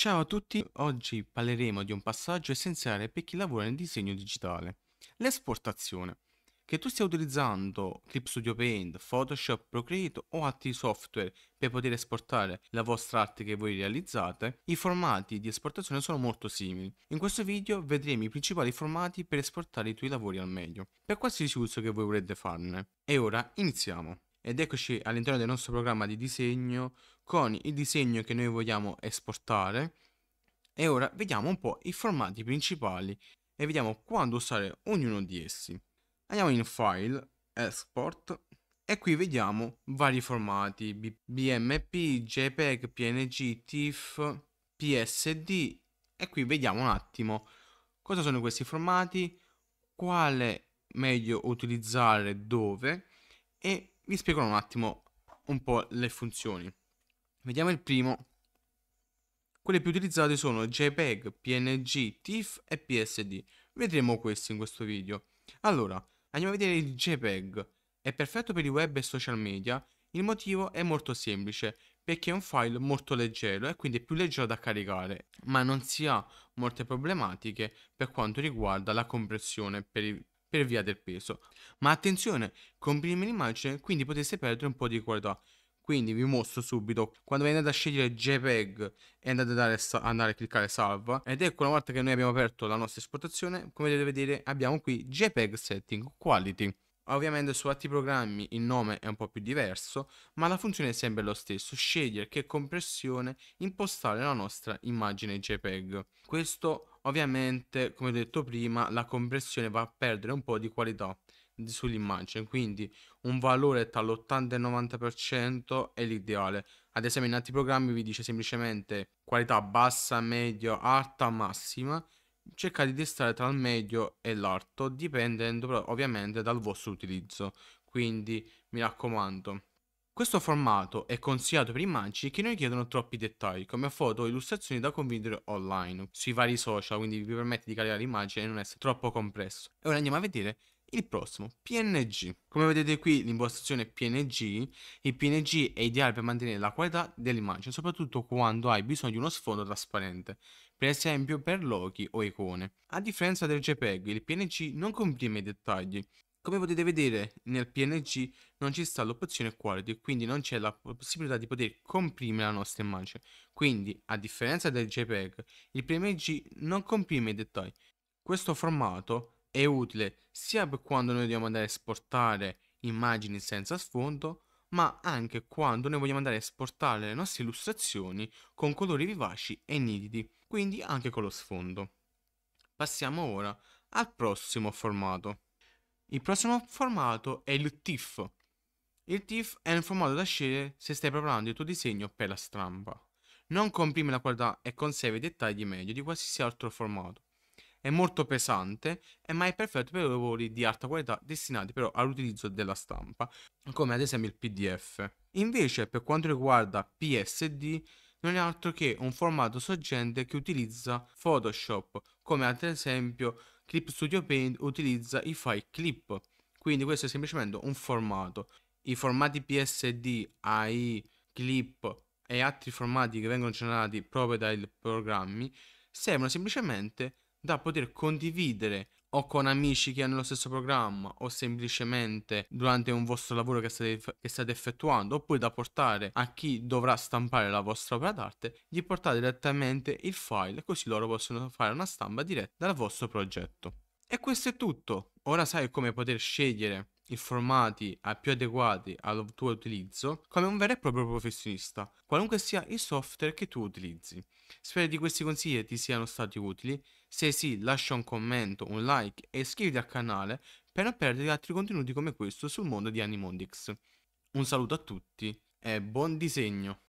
Ciao a tutti, oggi parleremo di un passaggio essenziale per chi lavora nel disegno digitale, l'esportazione. Che tu stia utilizzando Clip Studio Paint, Photoshop, Procreate o altri software per poter esportare la vostra arte che voi realizzate, i formati di esportazione sono molto simili. In questo video vedremo i principali formati per esportare i tuoi lavori al meglio, per qualsiasi uso che voi vorrete farne. E ora iniziamo! Ed eccoci all'interno del nostro programma di disegno con il disegno che noi vogliamo esportare e ora vediamo un po' i formati principali e vediamo quando usare ognuno di essi. Andiamo in File, Export e qui vediamo vari formati BMP, JPEG, PNG, TIFF, PSD e qui vediamo un attimo cosa sono questi formati, quale meglio utilizzare dove e vi spiego un attimo un po' le funzioni. Vediamo il primo. Quelle più utilizzate sono JPEG, PNG, TIFF e PSD. Vedremo questi in questo video. Allora, andiamo a vedere il JPEG. È perfetto per i web e social media. Il motivo è molto semplice, perché è un file molto leggero e quindi è più leggero da caricare, ma non si ha molte problematiche per quanto riguarda la compressione per, i, per via del peso. Ma attenzione, comprimere l'immagine quindi potreste perdere un po' di qualità. Quindi vi mostro subito, quando andate a scegliere JPEG e andate ad andare a cliccare salva, ed ecco una volta che noi abbiamo aperto la nostra esportazione, come potete vedere abbiamo qui JPEG Setting Quality. Ovviamente su altri programmi il nome è un po' più diverso, ma la funzione è sempre lo stesso, scegliere che compressione impostare la nostra immagine JPEG. Questo ovviamente, come detto prima, la compressione va a perdere un po' di qualità sull'immagine, quindi un valore tra l'80-90% e il è l'ideale. Ad esempio in altri programmi vi dice semplicemente qualità bassa, medio, alta, massima. Cercate di stare tra il medio e l'alto, dipendendo ovviamente dal vostro utilizzo. Quindi mi raccomando. Questo formato è consigliato per immagini che non richiedono troppi dettagli, come foto o illustrazioni da condividere online sui vari social, quindi vi permette di caricare l'immagine e non essere troppo compresso. E ora andiamo a vedere il prossimo, PNG. Come vedete qui l'impostazione PNG, il PNG è ideale per mantenere la qualità dell'immagine, soprattutto quando hai bisogno di uno sfondo trasparente, per esempio per loghi o icone. A differenza del JPEG, il PNG non comprime i dettagli. Come potete vedere nel PNG non ci sta l'opzione quality, quindi non c'è la possibilità di poter comprimere la nostra immagine. Quindi, a differenza del JPEG, il PNG non comprime i dettagli. Questo formato è utile sia per quando noi dobbiamo andare a esportare immagini senza sfondo, ma anche quando noi vogliamo andare a esportare le nostre illustrazioni con colori vivaci e nitidi, quindi anche con lo sfondo. Passiamo ora al prossimo formato. Il prossimo formato è il TIFF. Il TIFF è un formato da scegliere se stai preparando il tuo disegno per la stampa. Non comprime la qualità e conservi i dettagli meglio di qualsiasi altro formato, è molto pesante, ma è perfetto per lavori di alta qualità destinati però all'utilizzo della stampa, come ad esempio il PDF. Invece per quanto riguarda PSD, non è altro che un formato sorgente che utilizza Photoshop, come ad esempio Clip Studio Paint utilizza i file clip. Quindi questo è semplicemente un formato. I formati PSD, AI, clip e altri formati che vengono generati proprio dai programmi servono semplicemente da poter condividere o con amici che hanno lo stesso programma o semplicemente durante un vostro lavoro che state, che state effettuando oppure da portare a chi dovrà stampare la vostra opera d'arte gli portate direttamente il file così loro possono fare una stampa diretta dal vostro progetto e questo è tutto ora sai come poter scegliere i formati più adeguati al tuo utilizzo come un vero e proprio professionista, qualunque sia il software che tu utilizzi. Spero di questi consigli ti siano stati utili, se sì lascia un commento, un like e iscriviti al canale per non perdere altri contenuti come questo sul mondo di Animondix. Un saluto a tutti e buon disegno!